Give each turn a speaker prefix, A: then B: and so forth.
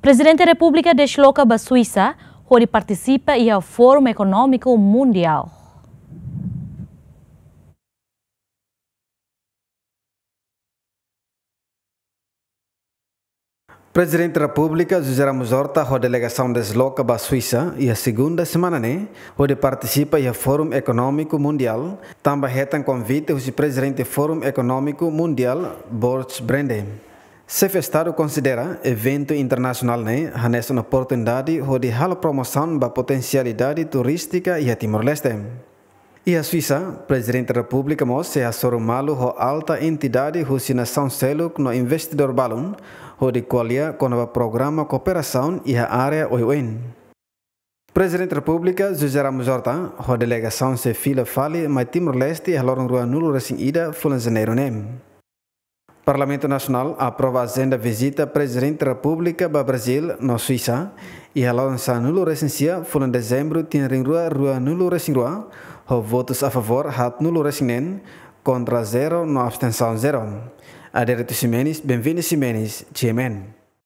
A: Presidente da República desloca para a Suíça, onde participa e ao é Fórum Econômico Mundial. Presidente da República José Ramos Horta, a delegação desloca para a Suíça e a segunda semana, né, onde participa do é Fórum Econômico Mundial. Também retam convite o presidente do Fórum Econômico Mundial, Borges Brende. Estado considera evento internacional né, hanes uma oportunidade de hal promoção da potencialidade turística e a Timor-Leste. E a Suíça, presidente da República Mos, se assorumalo ho alta entidade husina São Seluc no investidor balum, ho de qualia com o programa cooperação e a área OIN. Presidente da República, José Ramos Horta, ho delegação se fila fale, mas Timor-Leste e halorong rua nulo recém ida, fulan janeiro nem. Parlamento Nacional aprova a agenda visita Presidente da República do Brasil na Suíça e a lança nulo recensia foi em dezembro em rua rua nulo recinrua ho votos a favor hat nulo recinen contra zero no abstenção zero. Aderito Ximenes, bem-vindo Ximenes, Tiemen.